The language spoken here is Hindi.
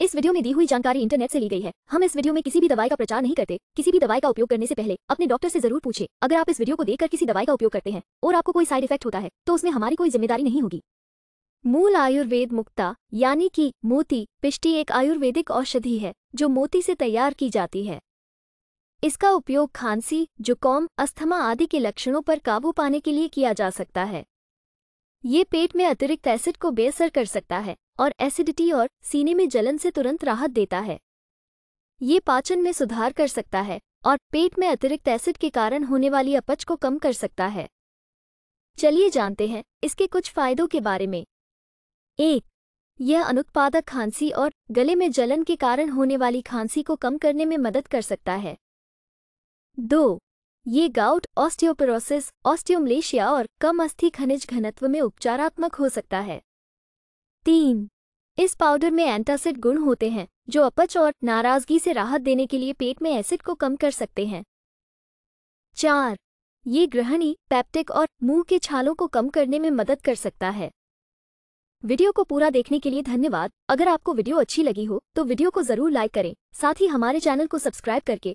इस वीडियो में दी हुई जानकारी इंटरनेट से ली गई है हम इस वीडियो में किसी भी दवाई का प्रचार नहीं करते किसी भी दवाई का उपयोग करने से पहले अपने डॉक्टर से जरूर पूछे अगर आप इस वीडियो को देखकर किसी दवाई का उपयोग करते हैं और आपको कोई साइड इफेक्ट होता है तो उसमें हमारी कोई जिम्मेदारी नहीं होगी मूल आयुर्वेद मुक्ता यानी कि मोती पिष्टी एक आयुर्वेदिक औषधि है जो मोती से तैयार की जाती है इसका उपयोग खांसी जुकाम अस्थमा आदि के लक्षणों पर काबू पाने के लिए किया जा सकता है ये पेट में अतिरिक्त एसिड को बेअसर कर सकता है और एसिडिटी और सीने में जलन से तुरंत राहत देता है ये पाचन में सुधार कर सकता है और पेट में अतिरिक्त एसिड के कारण होने वाली अपच को कम कर सकता है चलिए जानते हैं इसके कुछ फायदों के बारे में एक यह अनुत्पादक खांसी और गले में जलन के कारण होने वाली खांसी को कम करने में मदद कर सकता है दो ये गाउट ऑस्टियोपेरोसिस ऑस्टियोमलेशिया और कम अस्थि खनिज घनत्व में उपचारात्मक हो सकता है तीन इस पाउडर में एंटासिड गुण होते हैं जो अपच और नाराजगी से राहत देने के लिए पेट में एसिड को कम कर सकते हैं चार ये ग्रहणी पैप्टिक और मुंह के छालों को कम करने में मदद कर सकता है वीडियो को पूरा देखने के लिए धन्यवाद अगर आपको वीडियो अच्छी लगी हो तो वीडियो को जरूर लाइक करें साथ ही हमारे चैनल को सब्सक्राइब करके